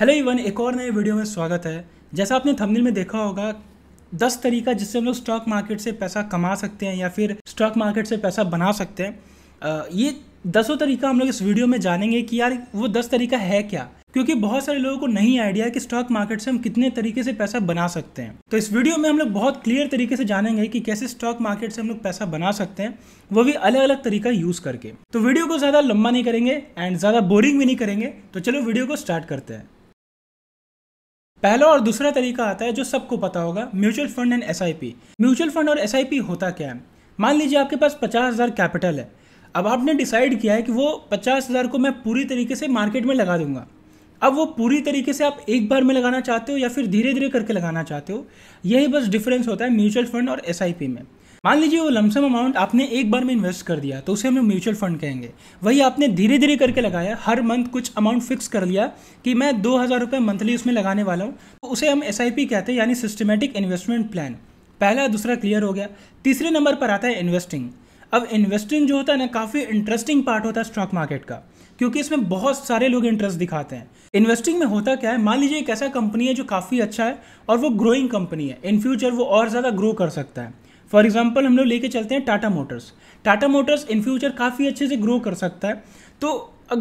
hello even एक और नए वीडियो में स्वागत है जैसा आपने थंबनेल में देखा होगा दस तरीका जिससे हम लोग स्टॉक मार्केट से पैसा कमा सकते हैं या फिर स्टॉक मार्केट से पैसा बना सकते हैं ये दसों तरीका हम लोग इस वीडियो में जानेंगे कि यार वो दस तरीका है क्या क्योंकि बहुत सारे लोगों को नहीं आइडिया कि स्टॉक मार्केट से हम कितने तरीके से पैसा बना सकते हैं तो इस वीडियो में हम लोग बहुत क्लियर तरीके से जानेंगे कि कैसे स्टॉक मार्केट से हम लोग पैसा बना सकते हैं वो भी अलग अलग तरीका यूज करके तो वीडियो को ज्यादा लंबा नहीं करेंगे एंड ज्यादा बोरिंग भी नहीं करेंगे तो चलो वीडियो को स्टार्ट करते हैं पहला और दूसरा तरीका आता है जो सबको पता होगा mutual fund and S mutual fund और एस होता क्या है मान लीजिए आपके पास पचास हज़ार कैपिटल है अब आपने डिसाइड किया है कि वो पचास हज़ार को मैं पूरी तरीके से मार्केट में लगा दूंगा अब वो पूरी तरीके से आप एक बार में लगाना चाहते हो या फिर धीरे धीरे करके लगाना चाहते हो यही बस डिफरेंस होता है म्यूचुअल फंड और एस में मान लीजिए वो लमसम अमाउंट आपने एक बार में इन्वेस्ट कर दिया तो उसे हम म्यूचुअल फंड कहेंगे वही आपने धीरे धीरे करके लगाया हर मंथ कुछ अमाउंट फिक्स कर लिया कि मैं दो हज़ार रुपये मंथली उसमें लगाने वाला हूँ तो उसे हम एस कहते हैं यानी सिस्टमेटिक इन्वेस्टमेंट प्लान पहला दूसरा क्लियर हो गया तीसरे नंबर पर आता है इन्वेस्टिंग अब इन्वेस्टिंग जो होता है ना काफ़ी इंटरेस्टिंग पार्ट होता है स्टॉक मार्केट का क्योंकि इसमें बहुत सारे लोग इंटरेस्ट दिखाते हैं इन्वेस्टिंग में होता क्या है मान लीजिए एक ऐसा कंपनी है जो काफ़ी अच्छा है और वो ग्रोइंग कंपनी है इन फ्यूचर वो और ज़्यादा ग्रो कर सकता है फॉर एग्जाम्पल हम लोग लेके चलते हैं Tata Motors Tata Motors in future काफ़ी अच्छे से ग्रो कर सकता है तो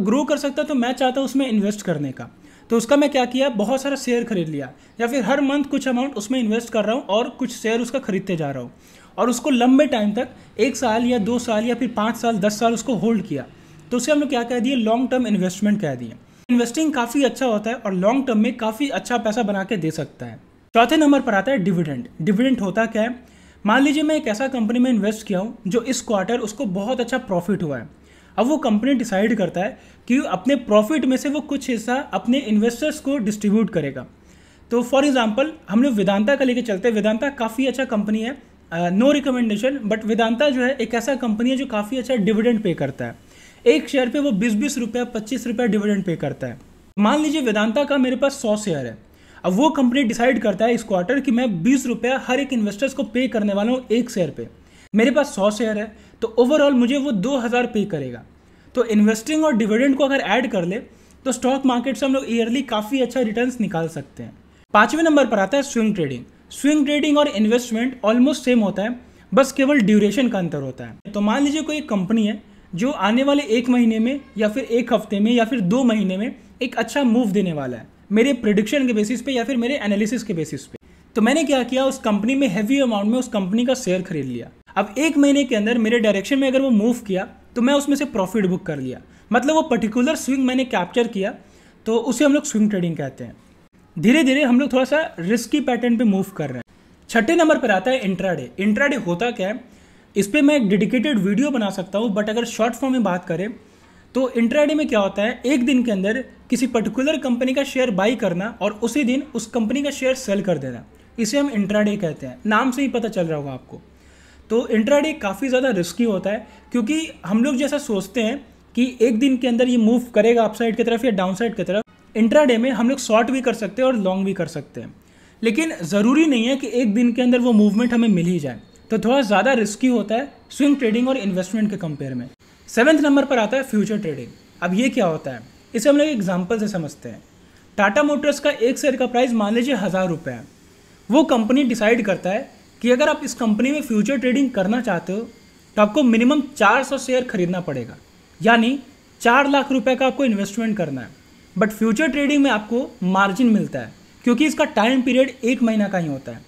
ग्रो कर सकता है तो मैं चाहता हूँ उसमें इन्वेस्ट करने का तो उसका मैं क्या किया बहुत सारा शेयर खरीद लिया या फिर हर मंथ कुछ अमाउंट उसमें इन्वेस्ट कर रहा हूँ और कुछ शेयर उसका खरीदते जा रहा हूँ और उसको लंबे टाइम तक एक साल या दो साल या फिर पाँच साल दस साल उसको होल्ड किया तो उसे हम लोग क्या कह दिए लॉन्ग टर्म इन्वेस्टमेंट कह दिए इन्वेस्टिंग काफ़ी अच्छा होता है और लॉन्ग टर्म में काफ़ी अच्छा पैसा बना के दे सकता है चौथे नंबर पर आता है डिविडेंड डिविडेंड होता क्या है मान लीजिए मैं एक ऐसा कंपनी में इन्वेस्ट किया हूँ जो इस क्वार्टर उसको बहुत अच्छा प्रॉफिट हुआ है अब वो कंपनी डिसाइड करता है कि अपने प्रॉफिट में से वो कुछ हिस्सा अपने इन्वेस्टर्स को डिस्ट्रीब्यूट करेगा तो फॉर एग्जाम्पल हम लोग वेदांता का लेके चलते हैं वेदांता काफ़ी अच्छा कंपनी है नो रिकमेंडेशन बट वेदांता जो है एक ऐसा कंपनी है जो काफ़ी अच्छा डिविडेंड पे करता है एक शेयर पे वो बीस बीस रुपया पच्चीस रुपया डिविडेंड पे करता है मान लीजिए वेदांता का मेरे पास सौ शेयर है अब वो कंपनी डिसाइड करता है इस क्वार्टर कि मैं बीस रुपया हर एक इन्वेस्टर्स को पे करने वाला हूँ एक शेयर पे मेरे पास सौ शेयर है तो ओवरऑल मुझे वो दो हज़ार पे करेगा तो इन्वेस्टिंग और डिविडेंड को अगर ऐड कर ले तो स्टॉक मार्केट से हम लोग ईयरली काफ़ी अच्छा रिटर्न निकाल सकते हैं पाँचवें नंबर पर आता है स्विंग ट्रेडिंग स्विंग ट्रेडिंग और इन्वेस्टमेंट ऑलमोस्ट सेम होता है बस केवल ड्यूरेशन का अंतर होता है तो मान लीजिए कोई कंपनी है जो आने वाले एक महीने में या फिर एक हफ्ते में या फिर दो महीने में एक अच्छा मूव देने वाला है मेरे प्रिडिक्शन के बेसिस पे या फिर मेरे एनालिसिस के बेसिस पे तो मैंने क्या किया उस कंपनी में हैवी अमाउंट में उस कंपनी का शेयर खरीद लिया अब एक महीने के अंदर मेरे डायरेक्शन में अगर वो मूव किया तो मैं उसमें से प्रॉफिट बुक कर लिया मतलब वो पर्टिकुलर स्विंग मैंने कैप्चर किया तो उसे हम लोग स्विंग ट्रेडिंग कहते हैं धीरे धीरे हम लोग थोड़ा सा रिस्की पैटर्न पे मूव कर रहे हैं छठे नंबर पर आता है इंट्राडे इंट्राडे होता क्या है इस पर मैं एक डेडिकेटेड वीडियो बना सकता हूँ बट अगर शॉर्ट फॉर्म में बात करें तो इंट्राडे में क्या होता है एक दिन के अंदर किसी पर्टिकुलर कंपनी का शेयर बाई करना और उसी दिन उस कंपनी का शेयर सेल कर देना इसे हम इंट्राडे कहते हैं नाम से ही पता चल रहा होगा आपको तो इंट्राडे काफ़ी ज़्यादा रिस्की होता है क्योंकि हम लोग जैसा सोचते हैं कि एक दिन के अंदर ये मूव करेगा अपसाइड की तरफ या डाउन साइड की तरफ इंट्राडे में हम लोग शॉर्ट भी कर सकते हैं और लॉन्ग भी कर सकते हैं लेकिन ज़रूरी नहीं है कि एक दिन के अंदर वो मूवमेंट हमें मिल ही जाए तो थोड़ा ज़्यादा रिस्की होता है स्विंग ट्रेडिंग और इन्वेस्टमेंट के कंपेयर में सेवन्थ नंबर पर आता है फ्यूचर ट्रेडिंग अब ये क्या होता है इसे हम लोग एग्जाम्पल से समझते हैं टाटा मोटर्स का एक शेयर का प्राइस मान लीजिए हज़ार रुपये है वो कंपनी डिसाइड करता है कि अगर आप इस कंपनी में फ्यूचर ट्रेडिंग करना चाहते हो तो आपको मिनिमम 400 शेयर खरीदना पड़ेगा यानी चार लाख रुपए का आपको इन्वेस्टमेंट करना है बट फ्यूचर ट्रेडिंग में आपको मार्जिन मिलता है क्योंकि इसका टाइम पीरियड एक महीना का ही होता है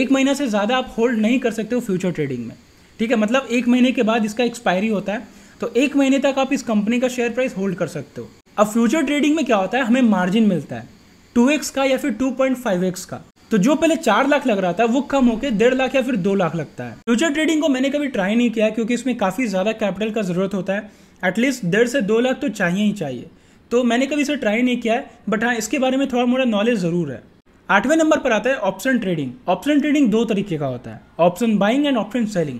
एक महीना से ज़्यादा आप होल्ड नहीं कर सकते हो फ्यूचर ट्रेडिंग में ठीक है मतलब एक महीने के बाद इसका एक्सपायरी होता है तो एक महीने तक आप इस कंपनी का शेयर प्राइस होल्ड कर सकते हो अब फ्यूचर ट्रेडिंग में क्या होता है हमें मार्जिन मिलता है एक्स का या फिर एक्स का तो जो पहले चार लाख लग रहा था वो कम होकर डेढ़ लाख या फिर दो लाख लगता है फ्यूचर ट्रेडिंग को मैंने कभी ट्राई नहीं किया क्योंकि इसमें काफ़ी ज़्यादा कैपिटल का ज़रूरत होता है एटलीस्ट डेढ़ से दो लाख तो चाहिए ही चाहिए तो मैंने कभी इसे ट्राई नहीं किया है बट हाँ इसके बारे में थोड़ा मोड़ा नॉलेज ज़रूर है आठवें नंबर पर आता है ऑप्शन ट्रेडिंग ऑप्शन ट्रेडिंग दो तरीके का होता है option buying and option selling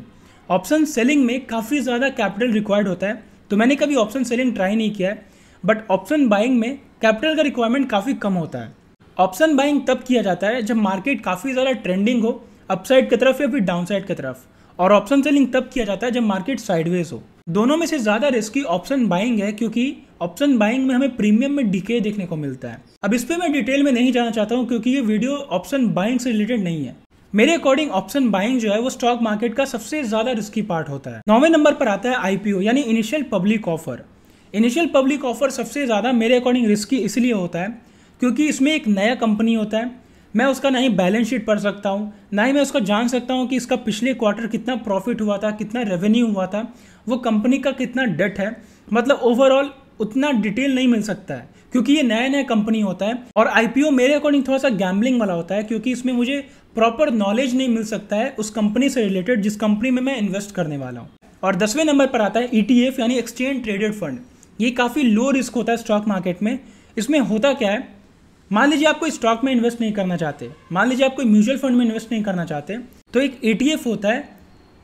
option selling में काफ़ी ज़्यादा कैपिटल रिक्वायर्ड होता है तो मैंने कभी ऑप्शन सेलिंग ट्राई नहीं किया है बट ऑप्शन बाइंग में कैपिटल का रिक्वायरमेंट काफ़ी कम होता है ऑप्शन बाइंग तब किया जाता है जब मार्केट काफ़ी ज़्यादा ट्रेंडिंग हो अपसाइड की तरफ या फिर डाउन साइड की तरफ और ऑप्शन सेलिंग तब किया जाता है जब मार्केट साइडवेज हो दोनों में से ज़्यादा रिस्की ऑप्शन बाइंग है क्योंकि ऑप्शन बाइंग में हमें प्रीमियम में डिके देखने को मिलता है अब इस पर मैं डिटेल में नहीं जाना चाहता हूँ क्योंकि ये वीडियो ऑप्शन बाइंग से रिलेटेड नहीं है मेरे अकॉर्डिंग ऑप्शन बाइंग जो है वो स्टॉक मार्केट का सबसे ज्यादा रिस्की पार्ट होता है नौवे नंबर पर आता है आईपीओ यानी initial public offer initial public offer सबसे ज्यादा मेरे अकॉर्डिंग रिस्की इसलिए होता है क्योंकि इसमें एक नया कंपनी होता है मैं उसका ना ही बैलेंस शीट पढ़ सकता हूँ ना ही मैं उसका जान सकता हूँ कि इसका पिछले क्वार्टर कितना प्रॉफिट हुआ था कितना रेवेन्यू हुआ था वो कंपनी का कितना डेट है मतलब ओवरऑल उतना डिटेल नहीं मिल सकता है क्योंकि ये नया नया कंपनी होता है और आईपीओ मेरे अकॉर्डिंग थोड़ा सा गैम्बलिंग वाला होता है क्योंकि इसमें मुझे प्रॉपर नॉलेज नहीं मिल सकता है उस कंपनी से रिलेटेड जिस कंपनी में मैं इन्वेस्ट करने वाला हूँ और दसवें नंबर पर आता है ई e यानी एक्सचेंज ट्रेडेड फंड ये काफ़ी लो रिस्क होता है स्टॉक मार्केट में इसमें होता क्या है मान लीजिए आप कोई स्टॉक में इन्वेस्ट नहीं करना चाहते मान लीजिए आप कोई म्यूचुअल फंड में इन्वेस्ट नहीं करना चाहते तो एक ए e होता है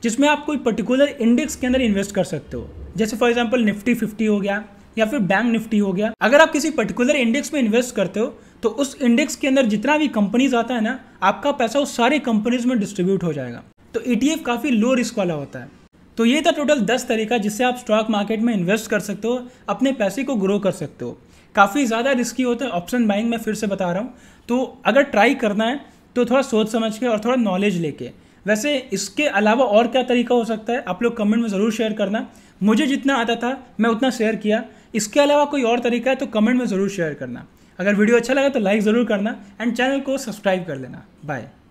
जिसमें आप कोई पर्टिकुलर इंडेक्स के अंदर इन्वेस्ट कर सकते हो जैसे फॉर एग्जाम्पल निफ्टी फिफ्टी हो गया या फिर बैंक निफ्टी हो गया अगर आप किसी पर्टिकुलर इंडेक्स में इन्वेस्ट करते हो तो उस इंडेक्स के अंदर जितना भी कंपनीज आता है ना आपका पैसा उस सारे कंपनीज में डिस्ट्रीब्यूट हो जाएगा तो ई काफ़ी लो रिस्क वाला होता है तो ये था टोटल दस तरीका जिससे आप स्टॉक मार्केट में इन्वेस्ट कर सकते हो अपने पैसे को ग्रो कर सकते हो काफ़ी ज़्यादा रिस्की होता है ऑप्शन बाइंग मैं फिर से बता रहा हूँ तो अगर ट्राई करना है तो थोड़ा सोच समझ के और थोड़ा नॉलेज लेके वैसे इसके अलावा और क्या तरीका हो सकता है आप लोग कमेंट में ज़रूर शेयर करना मुझे जितना आता था मैं उतना शेयर किया इसके अलावा कोई और तरीका है तो कमेंट में ज़रूर शेयर करना अगर वीडियो अच्छा लगा तो लाइक ज़रूर करना एंड चैनल को सब्सक्राइब कर लेना बाय